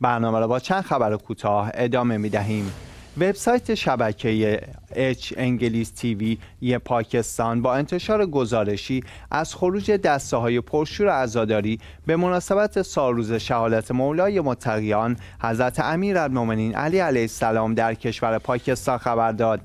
برنامه را با چند خبر کوتاه ادامه می دهیم. وبسایت شبکه اچ انگلیس تیوی پاکستان با انتشار گزارشی از خروج دسته های پرشور عزاداری به مناسبت سالروز شهادت مولای متقیان حضرت امیرالمؤمنین علی علیه السلام در کشور پاکستان خبر داد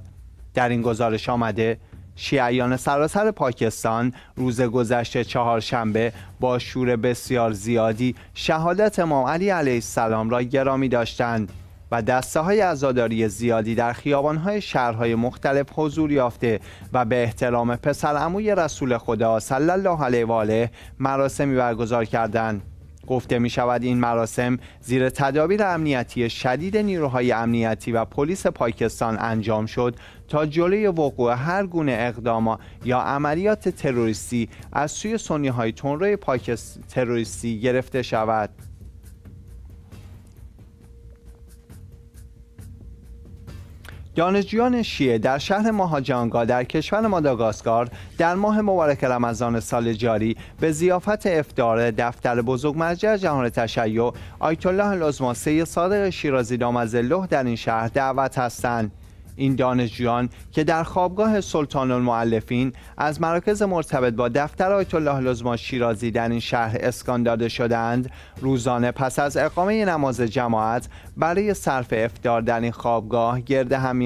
در این گزارش آمده شیعیان سراسر پاکستان روز گذشته چهارشنبه با شور بسیار زیادی شهادت امام علی علیه السلام را گرامی داشتند و دسته های ازاداری زیادی در خیابان های شهرهای مختلف حضور یافته و به احترام پسر عموی رسول خدا صلی الله علیه و آله مراسمی برگزار کردند. گفته می شود این مراسم زیر تدابیر امنیتی شدید نیروهای امنیتی و پلیس پاکستان انجام شد تا جلوی وقوع هر گونه اقداما یا عملیات تروریستی از سوی سنی های تنروی تروریستی گرفته شود. دانشجویان شیعه در شهر ماهاجانگا در کشور ماداگاسکار در ماه مبارک رمضان سال جاری به زیافت افتار دفتر بزرگ مرجع جهان تشیع آیت الله العظما صادق شیرازی دامزله در این شهر دعوت هستند این دانشجویان که در خوابگاه سلطان المعلفین از مراکز مرتبط با دفتر آیت الله لزما شیرازی در این شهر اسکان داده شدند روزانه پس از اقامه نماز جماعت برای صرف افتار در این خوابگاه گرد هم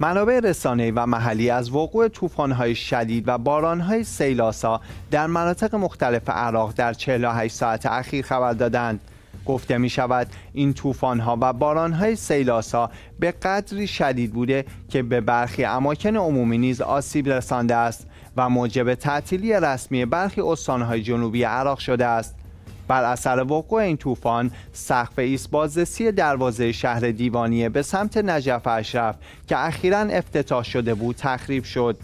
منابع رسانه و محلی از وقوع طوفان‌های شدید و باران‌های سیلاسا در مناطق مختلف عراق در 48 ساعت اخیر خبر دادند. گفته می شود این طوفان‌ها و باران‌های سیلاسا به قدری شدید بوده که به برخی اماکن عمومی نیز آسیب رسانده است و موجب تعطیلی رسمی برخی استان‌های جنوبی عراق شده است بر اثر وقوع این طوفان سقف ایست بازرسی دروازه شهر دیوانیه به سمت نجف اشرف که اخیرا افتتاح شده بود تخریب شد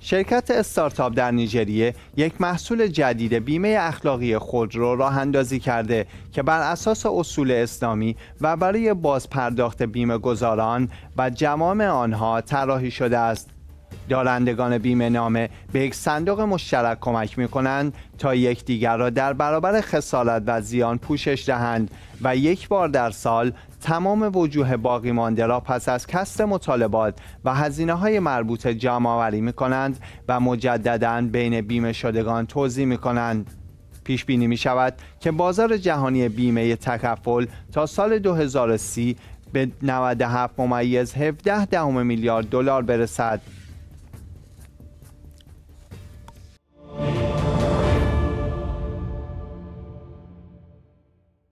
شرکت استارتاپ در نیجریه یک محصول جدید بیمه اخلاقی خود را راه اندازی کرده که بر اساس اصول اسلامی و برای بازپرداخت بیمه گذاران و جمام آنها طراحی شده است. دارندگان بیمه نامه به یک صندوق مشترک کمک می کنند تا یکدیگر را در برابر خسارت و زیان پوشش دهند و یک بار در سال تمام وجوه باقی مانده را پس از کسر مطالبات و هزینه های مربوط جمع آوری می کنند و مجددا بین بیمه شدگان توضیح می کنند. پیش بینی می شود که بازار جهانی بیمه تکفل تا سال 2030 به 97 ممیز 17 دهم میلیارد دلار برسد